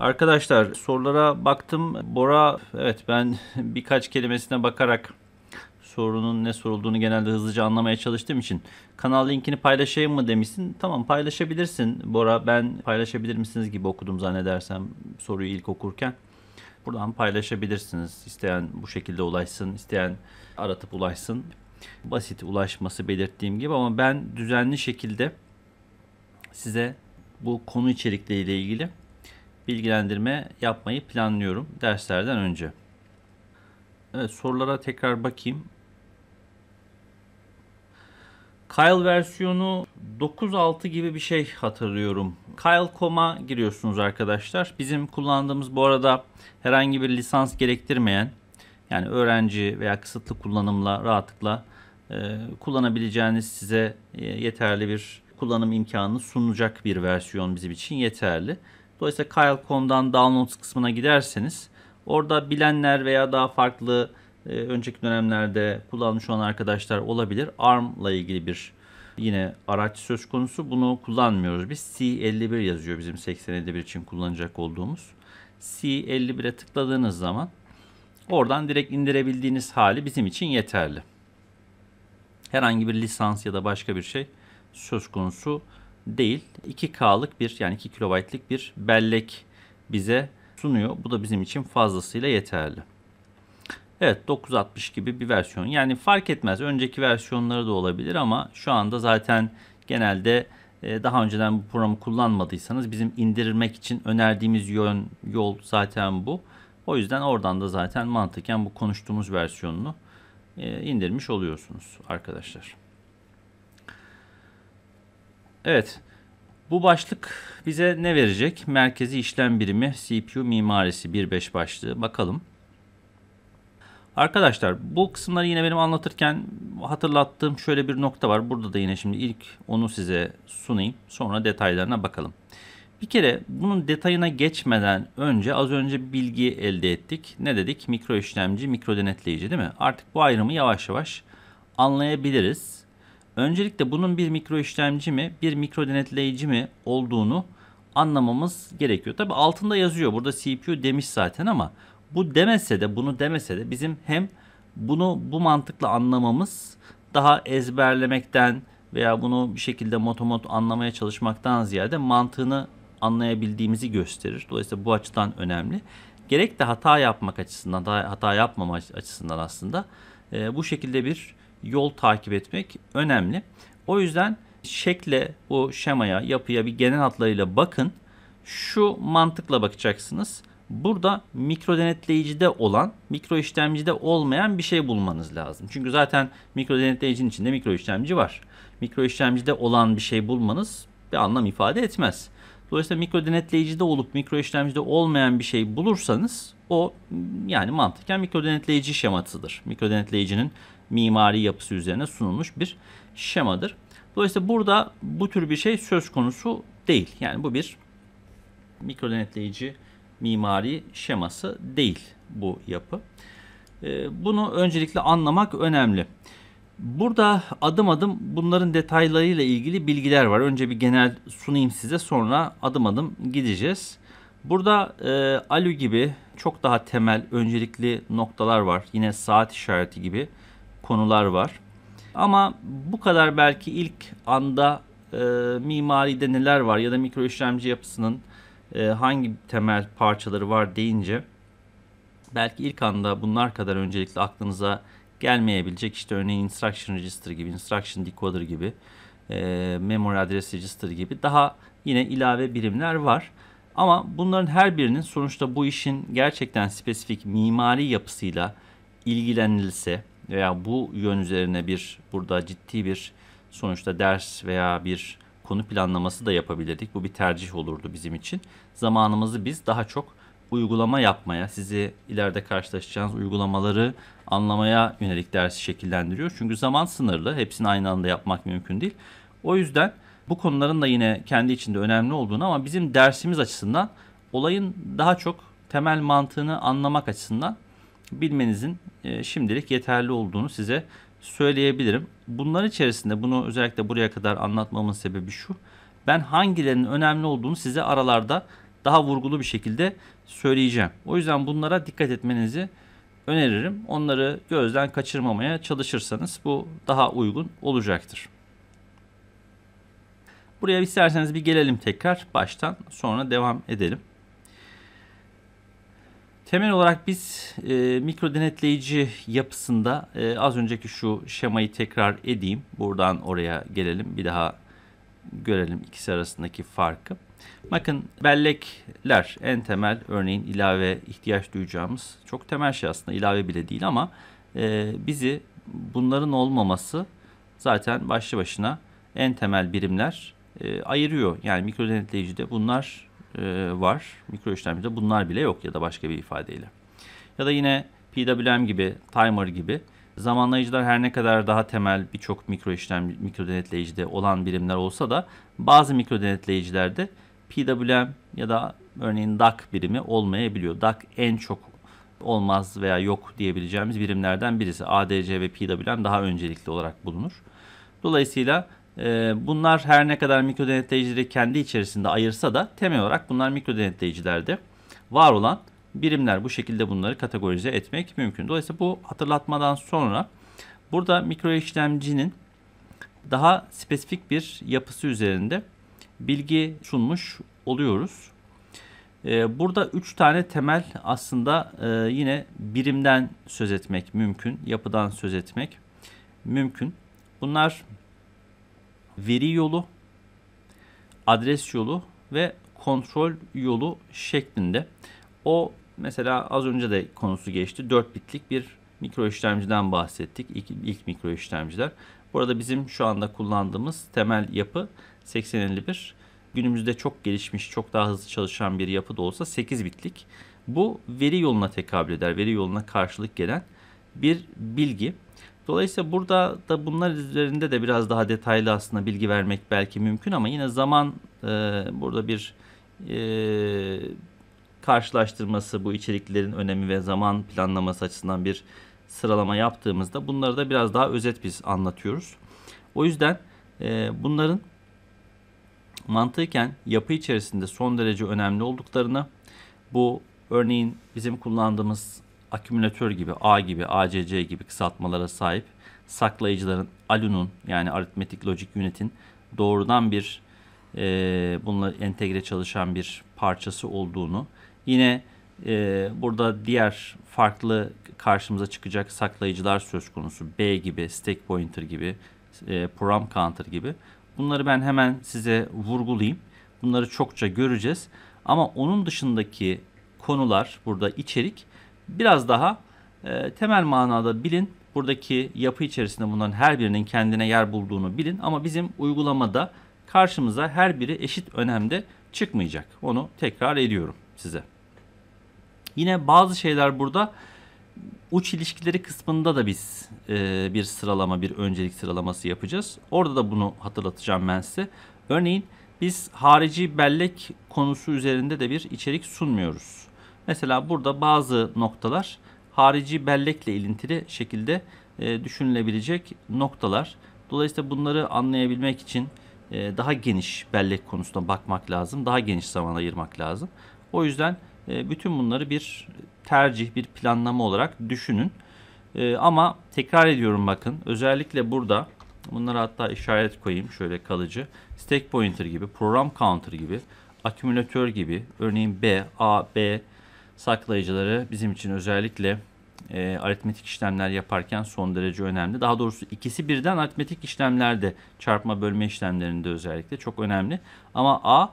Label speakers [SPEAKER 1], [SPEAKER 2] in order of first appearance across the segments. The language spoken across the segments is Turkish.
[SPEAKER 1] Arkadaşlar sorulara baktım. Bora evet ben birkaç kelimesine bakarak sorunun ne sorulduğunu genelde hızlıca anlamaya çalıştığım için kanal linkini paylaşayım mı demişsin. Tamam paylaşabilirsin Bora. Ben paylaşabilir misiniz gibi okudum zannedersem soruyu ilk okurken. Buradan paylaşabilirsiniz. İsteyen bu şekilde ulaşsın, isteyen aratıp ulaşsın. Basit ulaşması belirttiğim gibi ama ben düzenli şekilde size bu konu içerikleriyle ilgili bilgilendirme yapmayı planlıyorum derslerden önce. Evet sorulara tekrar bakayım. Kyle versiyonu 9.6 gibi bir şey hatırlıyorum. Kyle.com'a giriyorsunuz arkadaşlar. Bizim kullandığımız bu arada herhangi bir lisans gerektirmeyen yani öğrenci veya kısıtlı kullanımla rahatlıkla e, kullanabileceğiniz size e, yeterli bir kullanım imkanını sunacak bir versiyon bizim için yeterli. Dolayısıyla Kyle.com'dan downloads kısmına giderseniz orada bilenler veya daha farklı e, önceki dönemlerde kullanmış olan arkadaşlar olabilir. ARM'la ilgili bir yine araç söz konusu. Bunu kullanmıyoruz. Biz C51 yazıyor bizim 8051 için kullanacak olduğumuz. C51'e tıkladığınız zaman oradan direkt indirebildiğiniz hali bizim için yeterli. Herhangi bir lisans ya da başka bir şey söz konusu değil 2K'lık bir yani 2 kilobaytlık bir bellek bize sunuyor. Bu da bizim için fazlasıyla yeterli. Evet 960 gibi bir versiyon. Yani fark etmez. Önceki versiyonları da olabilir ama şu anda zaten genelde e, daha önceden bu programı kullanmadıysanız bizim indirmek için önerdiğimiz yön yol zaten bu. O yüzden oradan da zaten mantıken bu konuştuğumuz versiyonunu e, indirmiş oluyorsunuz arkadaşlar. Evet. Bu başlık bize ne verecek? Merkezi işlem birimi CPU mimarisi 1.5 başlığı. Bakalım. Arkadaşlar bu kısımları yine benim anlatırken hatırlattığım şöyle bir nokta var. Burada da yine şimdi ilk onu size sunayım. Sonra detaylarına bakalım. Bir kere bunun detayına geçmeden önce az önce bilgi elde ettik. Ne dedik? Mikro işlemci, mikro denetleyici değil mi? Artık bu ayrımı yavaş yavaş anlayabiliriz. Öncelikle bunun bir mikro işlemci mi, bir mikro denetleyici mi olduğunu anlamamız gerekiyor. Tabi altında yazıyor. Burada CPU demiş zaten ama bu demese de bunu demese de bizim hem bunu bu mantıkla anlamamız daha ezberlemekten veya bunu bir şekilde motomot anlamaya çalışmaktan ziyade mantığını anlayabildiğimizi gösterir. Dolayısıyla bu açıdan önemli. Gerek de hata yapmak açısından, hata yapmama açısından aslında e, bu şekilde bir yol takip etmek önemli. O yüzden şekle, bu şemaya, yapıya bir genel hatlarıyla bakın. Şu mantıkla bakacaksınız. Burada mikro denetleyicide olan, mikro işlemcide olmayan bir şey bulmanız lazım. Çünkü zaten mikro denetleyicinin içinde mikro işlemci var. Mikro işlemcide olan bir şey bulmanız bir anlam ifade etmez. Dolayısıyla mikro denetleyicide olup mikro işlemcide olmayan bir şey bulursanız o yani mantıken mikro denetleyici şemasıdır. Mikro denetleyicinin mimari yapısı üzerine sunulmuş bir şemadır. Dolayısıyla burada bu tür bir şey söz konusu değil. Yani bu bir mikro denetleyici mimari şeması değil bu yapı. Ee, bunu öncelikle anlamak önemli. Burada adım adım bunların detaylarıyla ilgili bilgiler var. Önce bir genel sunayım size sonra adım adım gideceğiz. Burada e, ALU gibi çok daha temel öncelikli noktalar var. Yine saat işareti gibi konular var. Ama bu kadar belki ilk anda e, mimaride neler var ya da mikro işlemci yapısının e, hangi temel parçaları var deyince belki ilk anda bunlar kadar öncelikle aklınıza gelmeyebilecek işte örneğin instruction register gibi, instruction decoder gibi, e, memory address register gibi daha yine ilave birimler var. Ama bunların her birinin sonuçta bu işin gerçekten spesifik mimari yapısıyla ilgilenilse, veya bu yön üzerine bir burada ciddi bir sonuçta ders veya bir konu planlaması da yapabilirdik. Bu bir tercih olurdu bizim için. Zamanımızı biz daha çok uygulama yapmaya, sizi ileride karşılaşacağınız uygulamaları anlamaya yönelik dersi şekillendiriyor. Çünkü zaman sınırlı. Hepsini aynı anda yapmak mümkün değil. O yüzden bu konuların da yine kendi içinde önemli olduğunu ama bizim dersimiz açısından olayın daha çok temel mantığını anlamak açısından bilmenizin e, şimdilik yeterli olduğunu size söyleyebilirim. Bunlar içerisinde bunu özellikle buraya kadar anlatmamın sebebi şu. Ben hangilerinin önemli olduğunu size aralarda daha vurgulu bir şekilde söyleyeceğim. O yüzden bunlara dikkat etmenizi öneririm. Onları gözden kaçırmamaya çalışırsanız bu daha uygun olacaktır. Buraya isterseniz bir gelelim tekrar baştan sonra devam edelim. Temel olarak biz e, mikro denetleyici yapısında e, az önceki şu şemayı tekrar edeyim. Buradan oraya gelelim. Bir daha görelim ikisi arasındaki farkı. Bakın bellekler en temel örneğin ilave ihtiyaç duyacağımız çok temel şey aslında ilave bile değil ama e, bizi bunların olmaması zaten başlı başına en temel birimler e, ayırıyor. Yani mikro denetleyicide bunlar e, var. Mikro işlemcide bunlar bile yok ya da başka bir ifadeyle. Ya da yine PWM gibi, timer gibi zamanlayıcılar her ne kadar daha temel birçok mikro işlem, mikro denetleyicide olan birimler olsa da bazı mikro denetleyicilerde PWM ya da örneğin DAC birimi olmayabiliyor. DAC en çok olmaz veya yok diyebileceğimiz birimlerden birisi. ADC ve PWM daha öncelikli olarak bulunur. Dolayısıyla ee, bunlar her ne kadar mikro denetleyicileri kendi içerisinde ayırsa da temel olarak bunlar mikro denetleyicilerde var olan birimler. Bu şekilde bunları kategorize etmek mümkün. Dolayısıyla bu hatırlatmadan sonra burada mikro işlemcinin daha spesifik bir yapısı üzerinde bilgi sunmuş oluyoruz. Ee, burada 3 tane temel aslında e, yine birimden söz etmek mümkün, yapıdan söz etmek mümkün. Bunlar veri yolu, adres yolu ve kontrol yolu şeklinde. O mesela az önce de konusu geçti. 4 bitlik bir mikro işlemciden bahsettik. İlk, ilk mikro işlemciler. Burada bizim şu anda kullandığımız temel yapı 8051. Günümüzde çok gelişmiş, çok daha hızlı çalışan bir yapı da olsa 8 bitlik. Bu veri yoluna tekabül eder. Veri yoluna karşılık gelen bir bilgi. Dolayısıyla burada da bunlar üzerinde de biraz daha detaylı aslında bilgi vermek belki mümkün ama yine zaman e, burada bir e, karşılaştırması bu içeriklerin önemi ve zaman planlaması açısından bir sıralama yaptığımızda bunları da biraz daha özet biz anlatıyoruz. O yüzden e, bunların mantıken yapı içerisinde son derece önemli olduklarını bu örneğin bizim kullandığımız akümülatör gibi A gibi ACC gibi kısaltmalara sahip saklayıcıların alunun yani aritmetik lojik unit'in doğrudan bir e, bununla entegre çalışan bir parçası olduğunu yine e, burada diğer farklı karşımıza çıkacak saklayıcılar söz konusu B gibi stack pointer gibi e, program counter gibi bunları ben hemen size vurgulayayım bunları çokça göreceğiz ama onun dışındaki konular burada içerik biraz daha e, temel manada bilin. Buradaki yapı içerisinde bunların her birinin kendine yer bulduğunu bilin. Ama bizim uygulamada karşımıza her biri eşit önemde çıkmayacak. Onu tekrar ediyorum size. Yine bazı şeyler burada uç ilişkileri kısmında da biz e, bir sıralama, bir öncelik sıralaması yapacağız. Orada da bunu hatırlatacağım ben size. Örneğin biz harici bellek konusu üzerinde de bir içerik sunmuyoruz. Mesela burada bazı noktalar harici bellekle ilintili şekilde e, düşünülebilecek noktalar. Dolayısıyla bunları anlayabilmek için e, daha geniş bellek konusuna bakmak lazım. Daha geniş zaman ayırmak lazım. O yüzden e, bütün bunları bir tercih, bir planlama olarak düşünün. E, ama tekrar ediyorum bakın özellikle burada bunlara hatta işaret koyayım şöyle kalıcı. Stack pointer gibi, program counter gibi, akümülatör gibi örneğin B, A, B, saklayıcıları bizim için özellikle e, aritmetik işlemler yaparken son derece önemli. Daha doğrusu ikisi birden aritmetik işlemlerde çarpma bölme işlemlerinde özellikle çok önemli. Ama A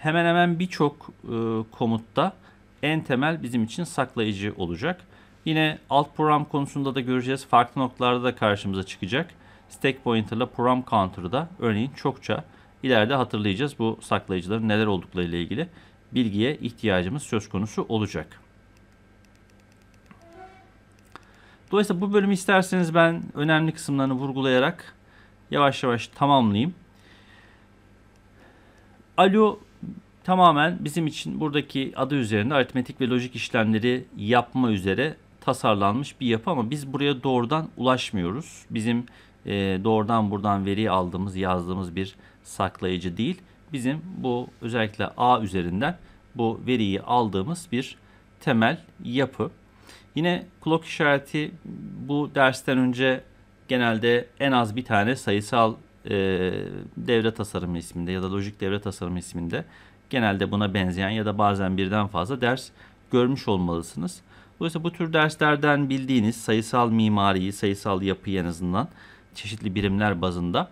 [SPEAKER 1] hemen hemen birçok e, komutta en temel bizim için saklayıcı olacak. Yine alt program konusunda da göreceğiz. Farklı noktalarda da karşımıza çıkacak. Stack Pointer ile Program Counter'da örneğin çokça ileride hatırlayacağız bu saklayıcıların neler oldukları ile ilgili bilgiye ihtiyacımız söz konusu olacak. Dolayısıyla bu bölümü isterseniz ben önemli kısımlarını vurgulayarak yavaş yavaş tamamlayayım. Alo tamamen bizim için buradaki adı üzerinde aritmetik ve lojik işlemleri yapma üzere tasarlanmış bir yapı ama biz buraya doğrudan ulaşmıyoruz. Bizim e, doğrudan buradan veri aldığımız, yazdığımız bir saklayıcı değil bizim bu özellikle A üzerinden bu veriyi aldığımız bir temel yapı. Yine clock işareti bu dersten önce genelde en az bir tane sayısal e, devre tasarımı isminde ya da lojik devre tasarımı isminde genelde buna benzeyen ya da bazen birden fazla ders görmüş olmalısınız. Dolayısıyla bu tür derslerden bildiğiniz sayısal mimariyi, sayısal yapıyı en azından çeşitli birimler bazında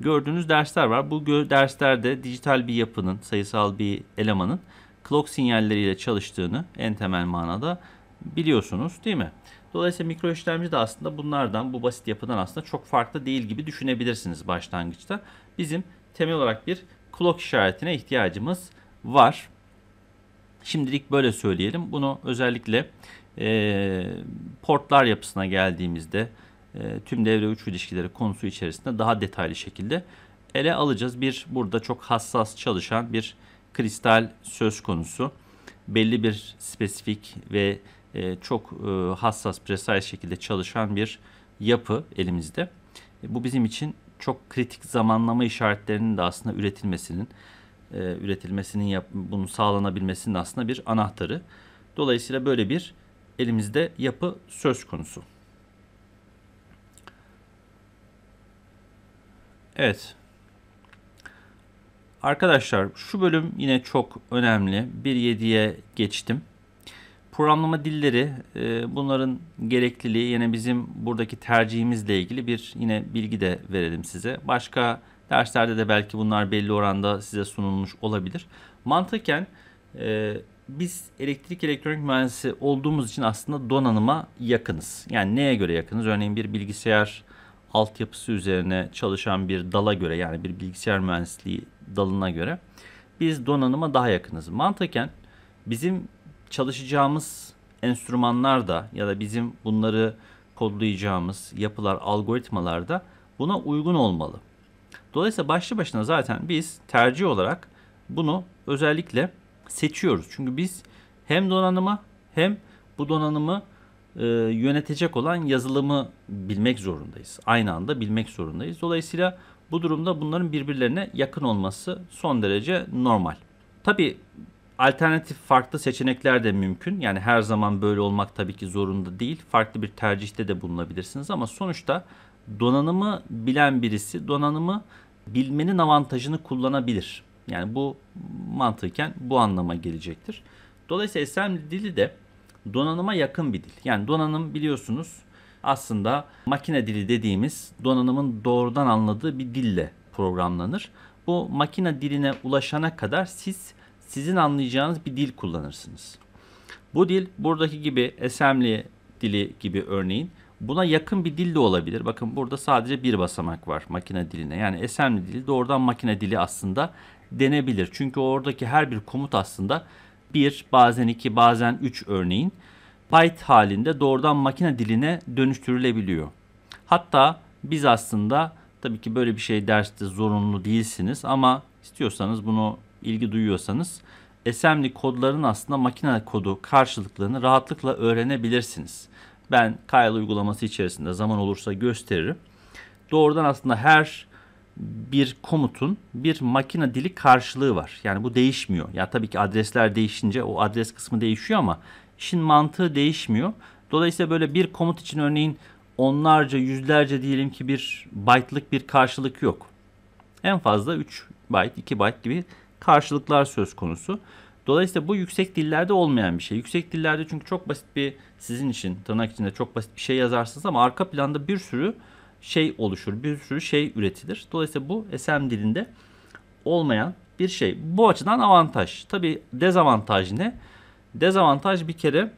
[SPEAKER 1] gördüğünüz dersler var. Bu derslerde dijital bir yapının, sayısal bir elemanın clock sinyalleriyle çalıştığını en temel manada biliyorsunuz değil mi? Dolayısıyla mikro işlemci de aslında bunlardan, bu basit yapıdan aslında çok farklı değil gibi düşünebilirsiniz başlangıçta. Bizim temel olarak bir clock işaretine ihtiyacımız var. Şimdilik böyle söyleyelim. Bunu özellikle e, portlar yapısına geldiğimizde, e, tüm devre uç ilişkileri konusu içerisinde daha detaylı şekilde ele alacağız. Bir burada çok hassas çalışan bir kristal söz konusu. Belli bir spesifik ve e, çok e, hassas, precise şekilde çalışan bir yapı elimizde. bu bizim için çok kritik zamanlama işaretlerinin de aslında üretilmesinin, üretilmesinin yap, bunu sağlanabilmesinin aslında bir anahtarı. Dolayısıyla böyle bir elimizde yapı söz konusu. Evet. Arkadaşlar şu bölüm yine çok önemli. 1.7'ye geçtim. Programlama dilleri e, bunların gerekliliği yine bizim buradaki tercihimizle ilgili bir yine bilgi de verelim size. Başka derslerde de belki bunlar belli oranda size sunulmuş olabilir. Mantıken e, biz elektrik elektronik mühendisi olduğumuz için aslında donanıma yakınız. Yani neye göre yakınız? Örneğin bir bilgisayar altyapısı üzerine çalışan bir dala göre yani bir bilgisayar mühendisliği dalına göre biz donanıma daha yakınız. Mantıken bizim çalışacağımız enstrümanlar da ya da bizim bunları kodlayacağımız yapılar, algoritmalar da buna uygun olmalı. Dolayısıyla başlı başına zaten biz tercih olarak bunu özellikle seçiyoruz. Çünkü biz hem donanıma hem bu donanımı e, yönetecek olan yazılımı bilmek zorundayız. Aynı anda bilmek zorundayız. Dolayısıyla bu durumda bunların birbirlerine yakın olması son derece normal. Tabii alternatif farklı seçenekler de mümkün. Yani her zaman böyle olmak tabii ki zorunda değil. Farklı bir tercihte de bulunabilirsiniz ama sonuçta donanımı bilen birisi donanımı bilmenin avantajını kullanabilir. Yani bu mantıken bu anlama gelecektir. Dolayısıyla SSM dili de donanıma yakın bir dil. Yani donanım biliyorsunuz aslında makine dili dediğimiz donanımın doğrudan anladığı bir dille programlanır. Bu makine diline ulaşana kadar siz sizin anlayacağınız bir dil kullanırsınız. Bu dil buradaki gibi assembly dili gibi örneğin buna yakın bir dil de olabilir. Bakın burada sadece bir basamak var makine diline. Yani assembly dili doğrudan makine dili aslında denebilir. Çünkü oradaki her bir komut aslında 1, bazen 2, bazen 3 örneğin byte halinde doğrudan makine diline dönüştürülebiliyor. Hatta biz aslında tabii ki böyle bir şey derste zorunlu değilsiniz ama istiyorsanız bunu ilgi duyuyorsanız assembly kodların aslında makine kodu karşılıklarını rahatlıkla öğrenebilirsiniz. Ben Kyle uygulaması içerisinde zaman olursa gösteririm. Doğrudan aslında her bir komutun bir makine dili karşılığı var. Yani bu değişmiyor. Ya tabii ki adresler değişince o adres kısmı değişiyor ama işin mantığı değişmiyor. Dolayısıyla böyle bir komut için örneğin onlarca, yüzlerce diyelim ki bir byte'lık bir karşılık yok. En fazla 3 byte, 2 byte gibi karşılıklar söz konusu. Dolayısıyla bu yüksek dillerde olmayan bir şey. Yüksek dillerde çünkü çok basit bir sizin için tırnak içinde çok basit bir şey yazarsınız ama arka planda bir sürü şey oluşur. Bir sürü şey üretilir. Dolayısıyla bu SM dilinde olmayan bir şey. Bu açıdan avantaj. Tabi dezavantaj ne? Dezavantaj bir kere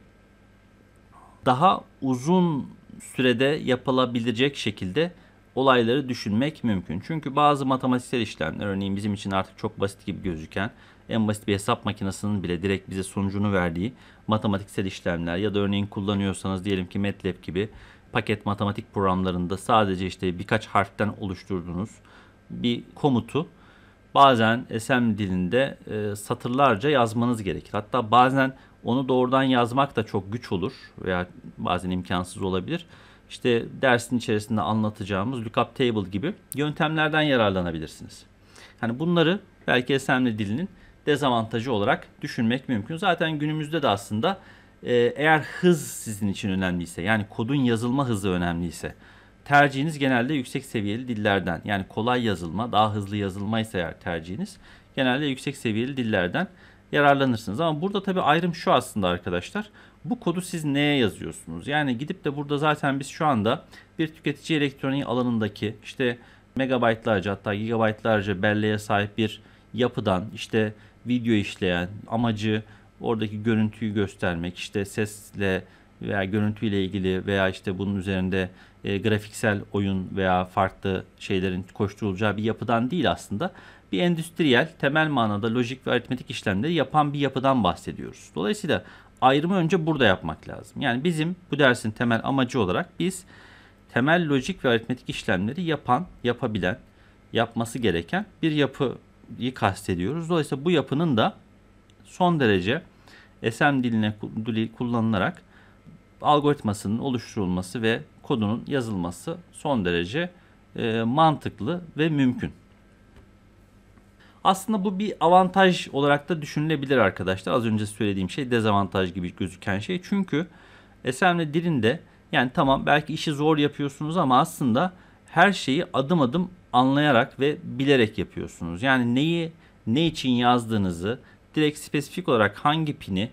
[SPEAKER 1] daha uzun sürede yapılabilecek şekilde olayları düşünmek mümkün. Çünkü bazı matematiksel işlemler örneğin bizim için artık çok basit gibi gözüken en basit bir hesap makinesinin bile direkt bize sonucunu verdiği matematiksel işlemler ya da örneğin kullanıyorsanız diyelim ki MATLAB gibi paket matematik programlarında sadece işte birkaç harften oluşturduğunuz bir komutu bazen SM dilinde e, satırlarca yazmanız gerekir. Hatta bazen onu doğrudan yazmak da çok güç olur veya bazen imkansız olabilir. İşte dersin içerisinde anlatacağımız lookup table gibi yöntemlerden yararlanabilirsiniz. Hani bunları belki SML dilinin dezavantajı olarak düşünmek mümkün. Zaten günümüzde de aslında ee, eğer hız sizin için önemliyse yani kodun yazılma hızı önemliyse tercihiniz genelde yüksek seviyeli dillerden yani kolay yazılma daha hızlı yazılma ise eğer tercihiniz genelde yüksek seviyeli dillerden yararlanırsınız. Ama burada tabi ayrım şu aslında arkadaşlar bu kodu siz neye yazıyorsunuz? Yani gidip de burada zaten biz şu anda bir tüketici elektroniği alanındaki işte megabaytlarca hatta gigabaytlarca belleğe sahip bir yapıdan işte video işleyen amacı oradaki görüntüyü göstermek, işte sesle veya görüntüyle ilgili veya işte bunun üzerinde e, grafiksel oyun veya farklı şeylerin koşturulacağı bir yapıdan değil aslında. Bir endüstriyel temel manada lojik ve aritmetik işlemleri yapan bir yapıdan bahsediyoruz. Dolayısıyla ayrımı önce burada yapmak lazım. Yani bizim bu dersin temel amacı olarak biz temel lojik ve aritmetik işlemleri yapan, yapabilen, yapması gereken bir yapıyı kastediyoruz. Dolayısıyla bu yapının da son derece SM diline kullanılarak algoritmasının oluşturulması ve kodunun yazılması son derece e, mantıklı ve mümkün. Aslında bu bir avantaj olarak da düşünülebilir arkadaşlar. Az önce söylediğim şey dezavantaj gibi gözüken şey. Çünkü SML dilinde yani tamam belki işi zor yapıyorsunuz ama aslında her şeyi adım adım anlayarak ve bilerek yapıyorsunuz. Yani neyi ne için yazdığınızı, direkt spesifik olarak hangi pini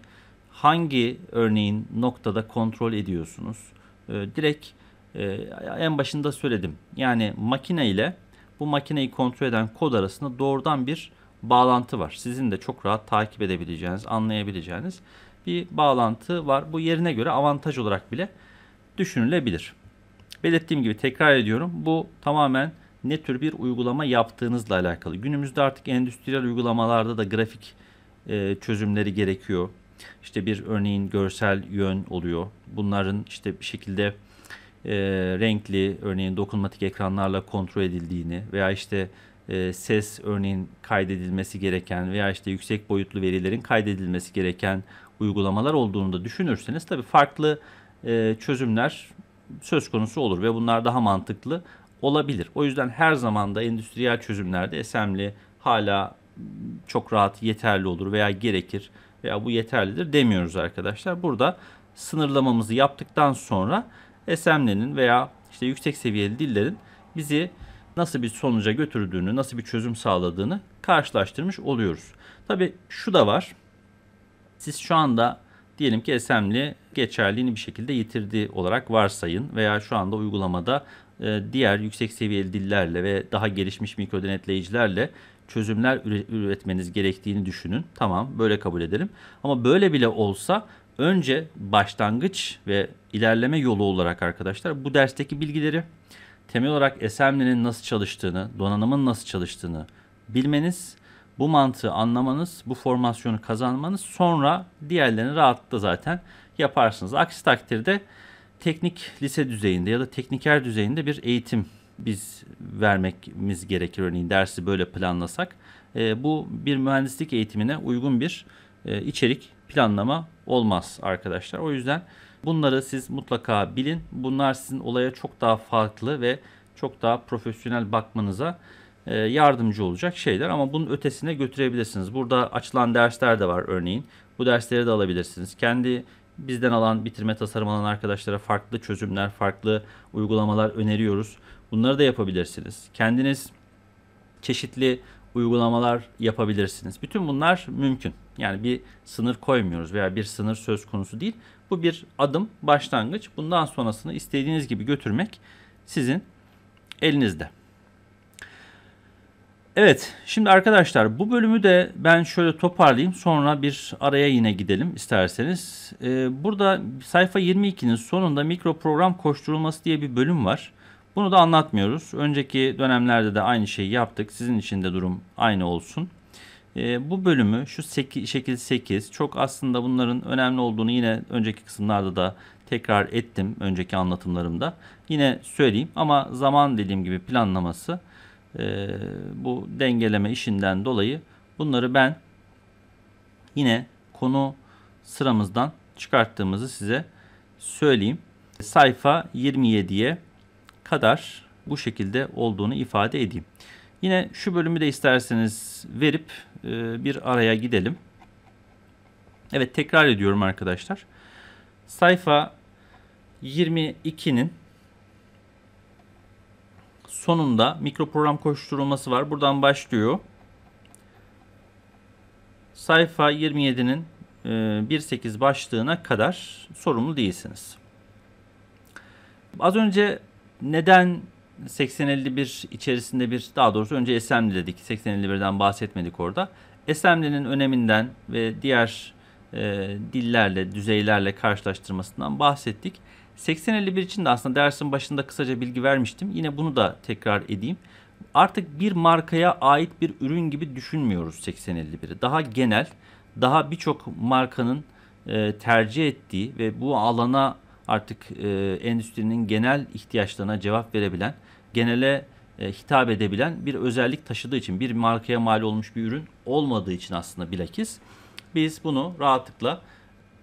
[SPEAKER 1] hangi örneğin noktada kontrol ediyorsunuz. E, direkt e, en başında söyledim. Yani makine ile bu makineyi kontrol eden kod arasında doğrudan bir bağlantı var. Sizin de çok rahat takip edebileceğiniz, anlayabileceğiniz bir bağlantı var. Bu yerine göre avantaj olarak bile düşünülebilir. Belirttiğim gibi tekrar ediyorum. Bu tamamen ne tür bir uygulama yaptığınızla alakalı. Günümüzde artık endüstriyel uygulamalarda da grafik e, çözümleri gerekiyor. İşte bir örneğin görsel yön oluyor. Bunların işte bir şekilde e, renkli örneğin dokunmatik ekranlarla kontrol edildiğini veya işte e, ses örneğin kaydedilmesi gereken veya işte yüksek boyutlu verilerin kaydedilmesi gereken uygulamalar olduğunu da düşünürseniz tabii farklı e, çözümler söz konusu olur ve bunlar daha mantıklı olabilir. O yüzden her zaman da endüstriyel çözümlerde SM'li hala çok rahat yeterli olur veya gerekir veya bu yeterlidir demiyoruz arkadaşlar. Burada sınırlamamızı yaptıktan sonra SML'nin veya işte yüksek seviyeli dillerin bizi nasıl bir sonuca götürdüğünü, nasıl bir çözüm sağladığını karşılaştırmış oluyoruz. tabii şu da var. Siz şu anda diyelim ki SML geçerliğini bir şekilde yitirdi olarak varsayın veya şu anda uygulamada e, diğer yüksek seviyeli dillerle ve daha gelişmiş mikrodenetleyicilerle çözümler üretmeniz gerektiğini düşünün. Tamam böyle kabul edelim. Ama böyle bile olsa önce başlangıç ve ilerleme yolu olarak arkadaşlar bu dersteki bilgileri temel olarak assembly'nin nasıl çalıştığını, donanımın nasıl çalıştığını bilmeniz, bu mantığı anlamanız, bu formasyonu kazanmanız sonra diğerlerini rahatlıkla zaten yaparsınız. Aksi takdirde teknik lise düzeyinde ya da tekniker düzeyinde bir eğitim biz vermemiz gerekir örneğin dersi böyle planlasak. E, bu bir mühendislik eğitimine uygun bir e, içerik planlama olmaz arkadaşlar. O yüzden bunları siz mutlaka bilin. Bunlar sizin olaya çok daha farklı ve çok daha profesyonel bakmanıza e, yardımcı olacak şeyler ama bunun ötesine götürebilirsiniz. Burada açılan dersler de var örneğin. Bu dersleri de alabilirsiniz. Kendi bizden alan bitirme tasarım alan arkadaşlara farklı çözümler, farklı uygulamalar öneriyoruz. Bunları da yapabilirsiniz. Kendiniz çeşitli uygulamalar yapabilirsiniz. Bütün bunlar mümkün. Yani bir sınır koymuyoruz veya bir sınır söz konusu değil. Bu bir adım, başlangıç. Bundan sonrasını istediğiniz gibi götürmek sizin elinizde. Evet, şimdi arkadaşlar bu bölümü de ben şöyle toparlayayım. Sonra bir araya yine gidelim isterseniz. Ee, burada sayfa 22'nin sonunda mikro program koşturulması diye bir bölüm var. Bunu da anlatmıyoruz. Önceki dönemlerde de aynı şeyi yaptık. Sizin için de durum aynı olsun. E, bu bölümü şu 8, şekil 8 çok aslında bunların önemli olduğunu yine önceki kısımlarda da tekrar ettim önceki anlatımlarımda. Yine söyleyeyim ama zaman dediğim gibi planlaması e, bu dengeleme işinden dolayı bunları ben yine konu sıramızdan çıkarttığımızı size söyleyeyim. Sayfa 27'ye kadar bu şekilde olduğunu ifade edeyim. Yine şu bölümü de isterseniz verip e, bir araya gidelim. Evet tekrar ediyorum arkadaşlar. Sayfa 22'nin sonunda mikroprogram koşturulması var. Buradan başlıyor. Sayfa 27'nin 1.8 e, başlığına kadar sorumlu değilsiniz. Az önce neden 8051 içerisinde bir daha doğrusu önce Assembly dedik. 8051'den bahsetmedik orada. Assembly'nin öneminden ve diğer e, dillerle, düzeylerle karşılaştırmasından bahsettik. 8051 için de aslında dersin başında kısaca bilgi vermiştim. Yine bunu da tekrar edeyim. Artık bir markaya ait bir ürün gibi düşünmüyoruz 8051'i. Daha genel, daha birçok markanın e, tercih ettiği ve bu alana artık e, endüstrinin genel ihtiyaçlarına cevap verebilen, genele e, hitap edebilen bir özellik taşıdığı için, bir markaya mal olmuş bir ürün olmadığı için aslında bilakis biz bunu rahatlıkla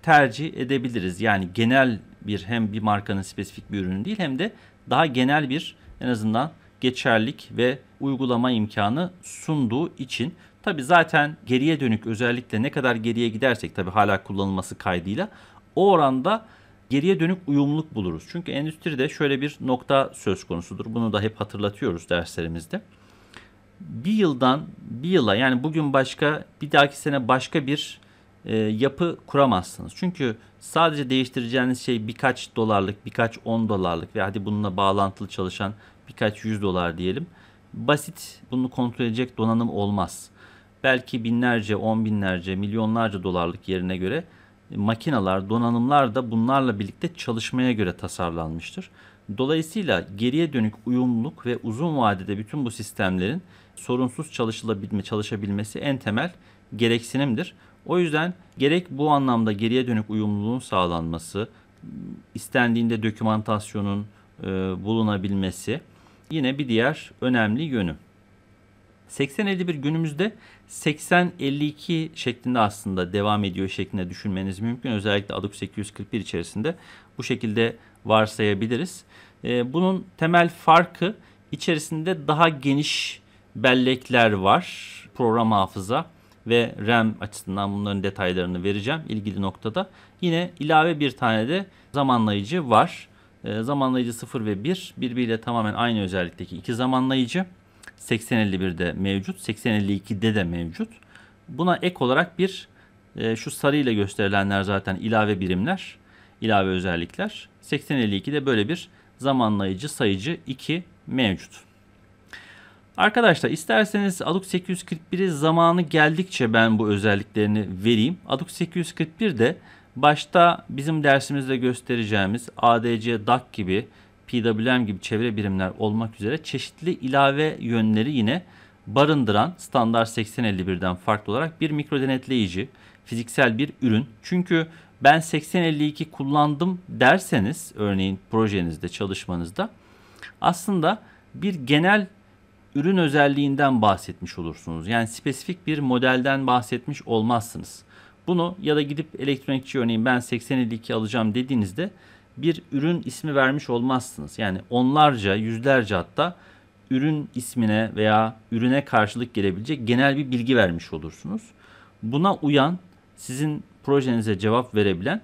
[SPEAKER 1] tercih edebiliriz. Yani genel bir hem bir markanın spesifik bir ürünü değil hem de daha genel bir en azından geçerlik ve uygulama imkanı sunduğu için tabi zaten geriye dönük özellikle ne kadar geriye gidersek tabi hala kullanılması kaydıyla o oranda geriye dönük uyumluluk buluruz. Çünkü endüstride şöyle bir nokta söz konusudur. Bunu da hep hatırlatıyoruz derslerimizde. Bir yıldan bir yıla yani bugün başka bir dahaki sene başka bir e, yapı kuramazsınız. Çünkü sadece değiştireceğiniz şey birkaç dolarlık, birkaç on dolarlık ve hadi bununla bağlantılı çalışan birkaç yüz dolar diyelim. Basit bunu kontrol edecek donanım olmaz. Belki binlerce, on binlerce, milyonlarca dolarlık yerine göre Makinalar, donanımlar da bunlarla birlikte çalışmaya göre tasarlanmıştır. Dolayısıyla geriye dönük uyumluluk ve uzun vadede bütün bu sistemlerin sorunsuz çalışılabilme, çalışabilmesi en temel gereksinimdir. O yüzden gerek bu anlamda geriye dönük uyumluluğun sağlanması, istendiğinde dokümantasyonun e, bulunabilmesi yine bir diğer önemli yönü. 80-51 günümüzde 80-52 şeklinde aslında devam ediyor şeklinde düşünmeniz mümkün. Özellikle ADUK 841 içerisinde bu şekilde varsayabiliriz. E, bunun temel farkı içerisinde daha geniş bellekler var. Program hafıza ve RAM açısından bunların detaylarını vereceğim ilgili noktada. Yine ilave bir tane de zamanlayıcı var. E, zamanlayıcı 0 ve 1 birbiriyle tamamen aynı özellikteki iki zamanlayıcı. 8051'de mevcut. 8052'de de mevcut. Buna ek olarak bir e, şu sarıyla gösterilenler zaten ilave birimler, ilave özellikler. 8052'de böyle bir zamanlayıcı sayıcı 2 mevcut. Arkadaşlar isterseniz Aduk 841'i zamanı geldikçe ben bu özelliklerini vereyim. Aduk 841 de başta bizim dersimizde göstereceğimiz ADC DAC gibi PWM gibi çevre birimler olmak üzere çeşitli ilave yönleri yine barındıran standart 8051'den farklı olarak bir mikro denetleyici, fiziksel bir ürün. Çünkü ben 8052 kullandım derseniz örneğin projenizde, çalışmanızda aslında bir genel ürün özelliğinden bahsetmiş olursunuz. Yani spesifik bir modelden bahsetmiş olmazsınız. Bunu ya da gidip elektronikçi örneğin ben 8052 alacağım dediğinizde bir ürün ismi vermiş olmazsınız. Yani onlarca, yüzlerce hatta ürün ismine veya ürüne karşılık gelebilecek genel bir bilgi vermiş olursunuz. Buna uyan, sizin projenize cevap verebilen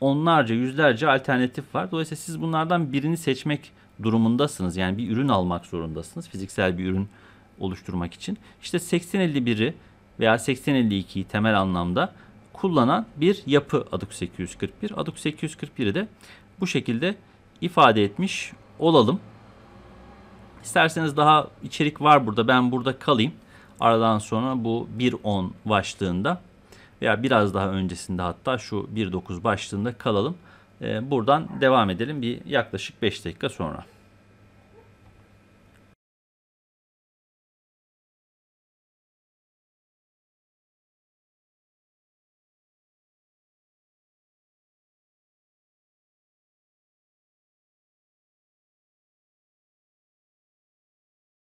[SPEAKER 1] onlarca, yüzlerce alternatif var. Dolayısıyla siz bunlardan birini seçmek durumundasınız. Yani bir ürün almak zorundasınız. Fiziksel bir ürün oluşturmak için. İşte 8051'i veya 8052'yi temel anlamda kullanan bir yapı ADUK 841. ADUK 841'i de bu şekilde ifade etmiş olalım. İsterseniz daha içerik var burada. Ben burada kalayım. Aradan sonra bu 1.10 başlığında veya biraz daha öncesinde hatta şu 1.9 başlığında kalalım. Ee, buradan devam edelim bir yaklaşık 5 dakika sonra.